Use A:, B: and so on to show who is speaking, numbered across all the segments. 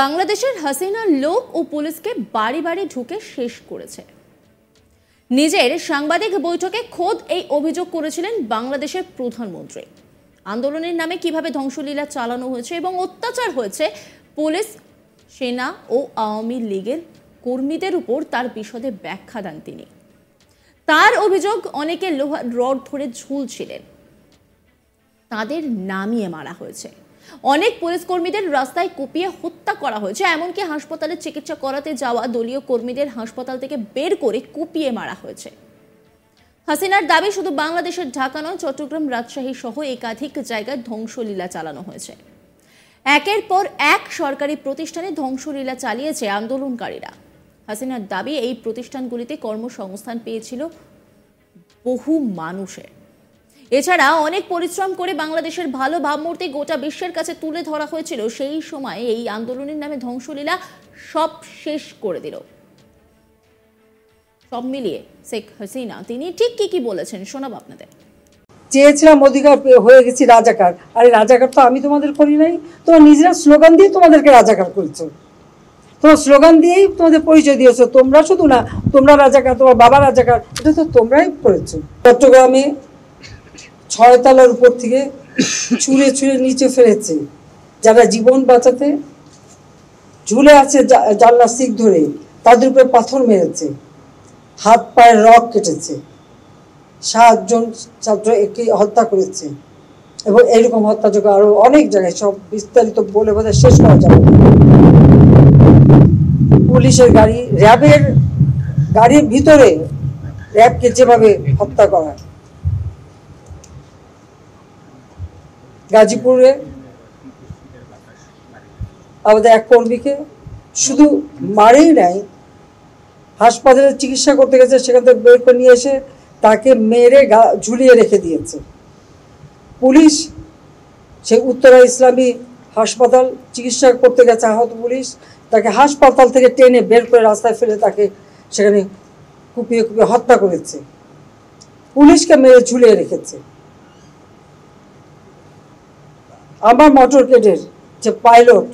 A: বাংলাদেশের হাসিনা লোক ও পুলিশকে বাড়ি বাড়ি ঢুকে শেষ করেছে নিজের সাংবাদিক বৈঠকে খোদ এই অভিযোগ করেছিলেন বাংলাদেশের প্রধানমন্ত্রী আন্দোলনের নামে কিভাবে ধ্বংসলীলা চালানো হয়েছে এবং অত্যাচার হয়েছে পুলিশ সেনা ও আওয়ামী লীগের কর্মীদের উপর তার বিশদে ব্যাখ্যা দেন তিনি তার অভিযোগ অনেকে লোহার রড ধরে ঝুলছিলেন তাদের নামিয়ে মারা হয়েছে অনেক পুলিশ কর্মীদের রাস্তায় কুপিয়ে হত্যা করা হয়েছে এমনকি হাসপাতালে চিকিৎসা করাতে যাওয়া দলীয় কর্মীদের হাসপাতাল থেকে বের করে কুপিয়ে মারা হয়েছে হাসিনার দাবি শুধু বাংলাদেশের ঢাকা নয় চট্টগ্রাম রাজশাহী সহ একাধিক জায়গায় ধ্বংসলীলা চালানো হয়েছে একের পর এক সরকারি প্রতিষ্ঠানে ধ্বংসলীলা চালিয়েছে আন্দোলনকারীরা হাসিনার দাবি এই প্রতিষ্ঠানগুলিতে কর্মসংস্থান পেয়েছিল বহু মানুষের এছাড়া অনেক পরিশ্রম করে বাংলাদেশের ভালো ভাবমূর্তি গোটা বিশ্বের কাছে তুলে ধরা হয়েছিল সেই সময় এই আন্দোলনের নামে ধ্বংসলীলা সব শেষ করে দিল সব মিলিয়ে শেখ হাসিনা তিনি ঠিক কি কি বলেছেন শোনাব আপনাদের
B: চেয়েছিলাম অধিকার হয়ে গেছি রাজাকার আরে রাজাকার তো আমি তোমাদের করি নাই তোমার নিজেরা স্লোগান দিয়ে তোমাদেরকে রাজাকার করেছো তোমার স্লোগান দিয়েই তোমাদের পরিচয় দিয়েছো তোমরা শুধু না তোমরা রাজাকার তোমার বাবা রাজাকার এটা তো তোমরাই করেছো চট্টগ্রামে ছয়তলার উপর থেকে ছুঁড়ে ছুঁড়ে নিচে ফেলেছে যারা জীবন বাঁচাতে ঝুলে আছে জানলা সিক ধরে তাদের উপরে পাথর মেরেছে হাত পায়ের রক কেটেছে সাতজন ছাত্র একে হত্যা করেছে এবং এইরকম হত্যাযোগ্য আরও অনেক জায়গায় সব বিস্তারিত বলে বোধহয় শেষ করা যাবে পুলিশের গাড়ি র্যাবের গাড়ির ভিতরে র্যাবকে যেভাবে হত্যা করা গাজীপুরে আমাদের এক কর্মীকে শুধু মারেই নাই হাসপাতালে চিকিৎসা করতে গেছে সেখান থেকে বের করে নিয়ে এসে তাকে মেরে ঝুলিয়ে রেখে দিয়েছে পুলিশ সে উত্তরা ইসলামী হাসপাতাল চিকিৎসা করতে গেছে আহত পুলিশ তাকে হাসপাতাল থেকে টেনে বের করে রাস্তায় ফেলে তাকে সেখানে কুপিয়ে কুপিয়ে হত্যা করেছে পুলিশকে মেরে ঝুলিয়ে রেখেছে আমার মোটরকেডের যে পাইলট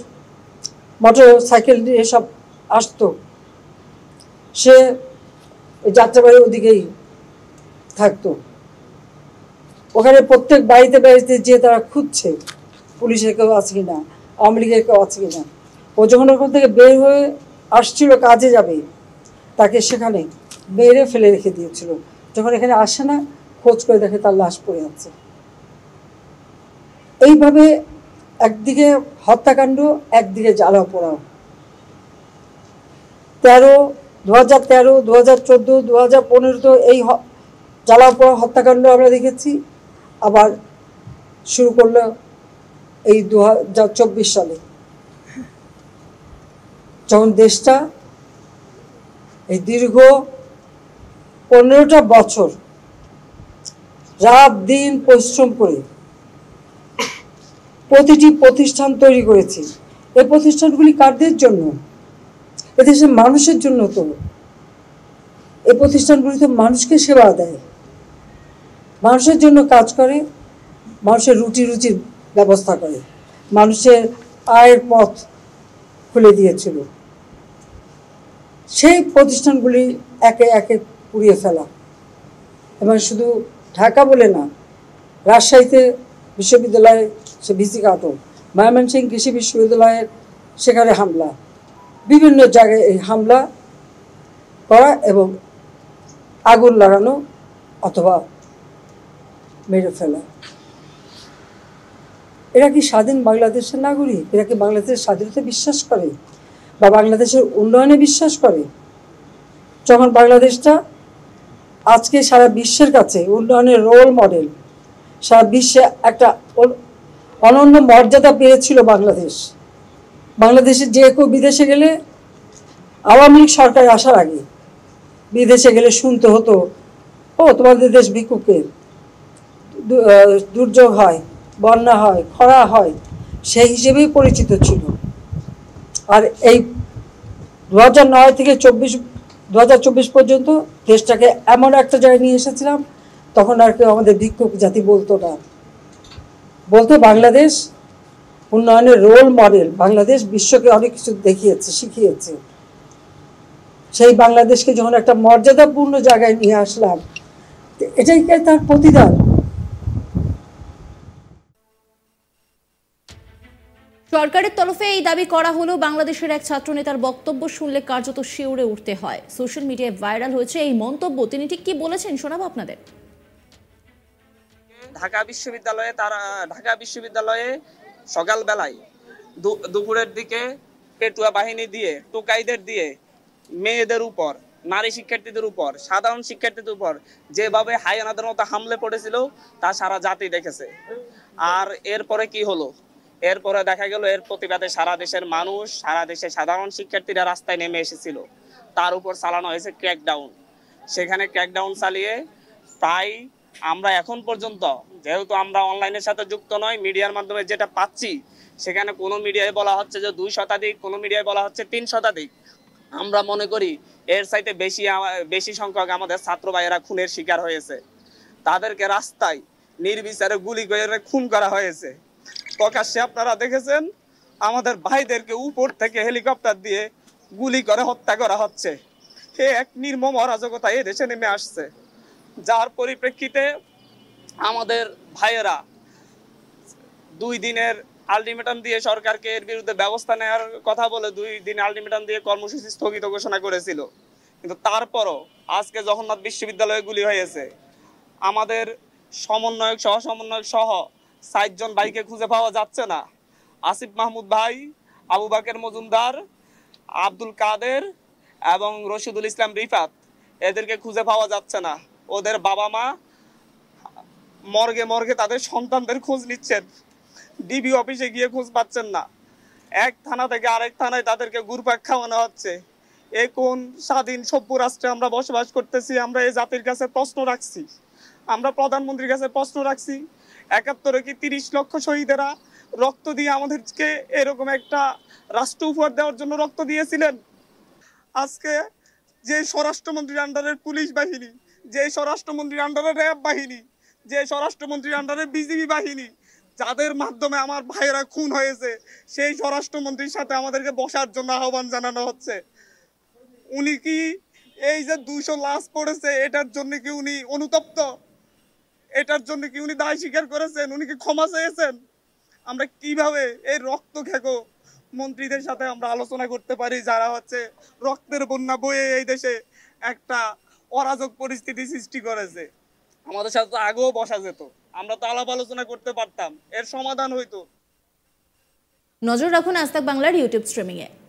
B: মোটর সাইকেল নিয়ে সব আসতো সে যাত্রাবাড়ির ওদিকেই থাকতো ওখানে প্রত্যেক বাড়িতে বাড়িতে যে তারা খুঁজছে পুলিশের কেউ আছে কি না আওয়ামী লীগের কেউ আছে কি না ও যখন ওখান থেকে বের হয়ে আসছিল কাজে যাবে তাকে সেখানে মেরে ফেলে রেখে দিয়েছিল যখন এখানে আসে না খোঁজ করে দেখে তার লাশ পড়ে আছে এইভাবে একদিকে হত্যাকাণ্ড একদিকে জ্বালা পোড়াও তেরো দু হাজার তেরো দু হাজার চোদ্দো দু হাজার পনেরো এই জ্বালা পোড়া হত্যাকাণ্ড আমরা দেখেছি আবার শুরু করলো এই দু হাজার চব্বিশ সালে যখন দেশটা এই দীর্ঘ পনেরোটা বছর রাত দিন পরিশ্রম করে প্রতিটি প্রতিষ্ঠান তৈরি করেছি এই প্রতিষ্ঠানগুলি কারদের জন্য এদেশের মানুষের জন্য তো এই প্রতিষ্ঠানগুলি তো মানুষকে সেবা দেয় মানুষের জন্য কাজ করে মানুষের রুটি রুচির ব্যবস্থা করে মানুষের আয়ের পথ খুলে দিয়েছিল সেই প্রতিষ্ঠানগুলি একে একে পুড়িয়ে ফেলা এবং শুধু ঢাকা বলে না রাজশাহীতে বিশ্ববিদ্যালয়ে সে ভিসিক আতঙ্ক কৃষি বিশ্ববিদ্যালয়ের সেখানে হামলা বিভিন্ন জায়গায় এই হামলা করা এবং আগুন লাগানো অথবা মেরে ফেলা এরা কি স্বাধীন বাংলাদেশের নাগরিক এরা কি বাংলাদেশের স্বাধীনতা বিশ্বাস করে বা বাংলাদেশের উন্নয়নে বিশ্বাস করে যখন বাংলাদেশটা আজকে সারা বিশ্বের কাছে উন্নয়নের রোল মডেল সারা বিশ্বে একটা অনন্য মর্যাদা পেয়েছিল বাংলাদেশ বাংলাদেশে যে কেউ বিদেশে গেলে আওয়ামী লীগ সরকার আসার আগে বিদেশে গেলে শুনতে হতো ও তোমাদের দেশ ভিক্ষুকে দুর্যোগ হয় বন্যা হয় খরা হয় সেই হিসেবেই পরিচিত ছিল আর এই দু নয় থেকে চব্বিশ দু পর্যন্ত দেশটাকে এমন একটা জায়গায় নিয়ে এসেছিলাম তখন আর কেউ আমাদের ভিক্ষুক জাতি বলতো না বলতে বাংলাদেশ উন্নয়নের রোল মডেল বাংলাদেশ বিশ্বকে অনেক কিছু দেখিয়েছে শিখিয়েছে সেই বাংলাদেশকে যখন একটা মর্যাদাপূর্ণ জায়গায় নিয়ে আসলাম এটাই তার প্রতিদান সরকারের
A: তরফে এই দাবি করা হলো বাংলাদেশের এক ছাত্র নেতার বক্তব্য শুনলে কার্যত শিউরে উঠতে হয় সোশ্যাল মিডিয়ায় ভাইরাল হয়েছে এই মন্তব্য তিনি ঠিক কি বলেছেন শোনাবো আপনাদের
C: ঢাকা বিশ্ববিদ্যালয়ে তারা ঢাকা বিশ্ববিদ্যালয়ে সকাল বেলায় দুপুরের দিকে পেটুয়া বাহিনী দিয়ে টোকাইদের দিয়ে মেয়েদের উপর নারী শিক্ষার্থীদের উপর সাধারণ শিক্ষার্থীদের উপর যেভাবে হায়ানাদের মতো হামলে পড়েছিল তা সারা জাতি দেখেছে আর এরপরে কি হলো এরপরে দেখা গেল এর প্রতিবাদে সারা দেশের মানুষ সারা দেশে সাধারণ শিক্ষার্থীরা রাস্তায় নেমে এসেছিল তার উপর চালানো হয়েছে ক্র্যাকডাউন সেখানে ক্র্যাকডাউন চালিয়ে প্রায় আমরা এখন পর্যন্ত যেহেতু আমরা অনলাইনের সাথে যুক্ত নয় মিডিয়ার মাধ্যমে যেটা পাচ্ছি সেখানে কোনো মিডিয়ায় বলা হচ্ছে যে দুই শতাধিক কোনো মিডিয়ায় বলা হচ্ছে তিন শতাধিক আমরা মনে করি এর সাইতে বেশি বেশি সংখ্যক আমাদের ছাত্র ভাইয়েরা খুনের শিকার হয়েছে তাদেরকে রাস্তায় নির্বিচারে গুলি করে খুন করা হয়েছে প্রকাশ্যে আপনারা দেখেছেন আমাদের ভাইদেরকে উপর থেকে হেলিকপ্টার দিয়ে গুলি করে হত্যা করা হচ্ছে এ এক নির্মম অরাজকতা এ দেশে নেমে আসছে যার পরিপ্রেক্ষিতে আমাদের ভাইয়েরা দুই দিনের আলটিমেটাম দিয়ে সরকারকে এর বিরুদ্ধে ব্যবস্থা নেওয়ার কথা বলে দুই দিন আলটিমেটাম দিয়ে কর্মসূচি স্থগিত ঘোষণা করেছিল কিন্তু তারপরও আজকে জগন্নাথ বিশ্ববিদ্যালয়ে গুলি হয়েছে আমাদের সমন্বয়ক সহ সমন্বয়ক সহ জন ভাইকে খুঁজে পাওয়া যাচ্ছে না আসিফ মাহমুদ ভাই আবু বাকের মজুমদার আব্দুল কাদের এবং রশিদুল ইসলাম রিফাত এদেরকে খুঁজে পাওয়া যাচ্ছে না ওদের বাবা মা মর্গে মর্গে তাদের সন্তানদের খোঁজ নিচ্ছেন ডিবি অফিসে গিয়ে খোঁজ পাচ্ছেন না এক থানা থেকে আরেক থানায় তাদেরকে ঘুরপাক খাওয়ানো হচ্ছে এ কোন স্বাধীন সভ্য রাষ্ট্রে আমরা বসবাস করতেছি আমরা এই জাতির কাছে প্রশ্ন রাখছি আমরা প্রধানমন্ত্রীর কাছে প্রশ্ন রাখছি একাত্তরে কি তিরিশ লক্ষ শহীদেরা রক্ত দিয়ে আমাদেরকে এরকম একটা রাষ্ট্র উপহার দেওয়ার জন্য রক্ত দিয়েছিলেন আজকে যে স্বরাষ্ট্রমন্ত্রীর আন্ডারের পুলিশ বাহিনী যে স্বরাষ্ট্রমন্ত্রীর আন্ডারে র্যাব বাহিনী যে স্বরাষ্ট্রমন্ত্রীর আন্ডারে বিজেপি বাহিনী যাদের মাধ্যমে আমার ভাইয়েরা খুন হয়েছে সেই স্বরাষ্ট্রমন্ত্রীর সাথে আমাদেরকে বসার জন্য আহ্বান জানানো হচ্ছে উনি কি এই যে দুইশো লাশ পড়েছে এটার জন্য কি উনি অনুতপ্ত এটার জন্য কি উনি দায় স্বীকার করেছেন উনি কি ক্ষমা চেয়েছেন আমরা কিভাবে এই রক্ত ঘেঁকো মন্ত্রীদের সাথে আমরা আলোচনা করতে পারি যারা হচ্ছে রক্তের বন্যা বয়ে এই দেশে একটা অরাজক পরিস্থিতি সৃষ্টি করেছে আমাদের সাথে আগেও বসা যেত আমরা তো আলাপ আলোচনা করতে পারতাম এর সমাধান হইতো
A: নজর রাখুন আস্তাক বাংলার ইউটিউব স্ট্রিমিংয়ে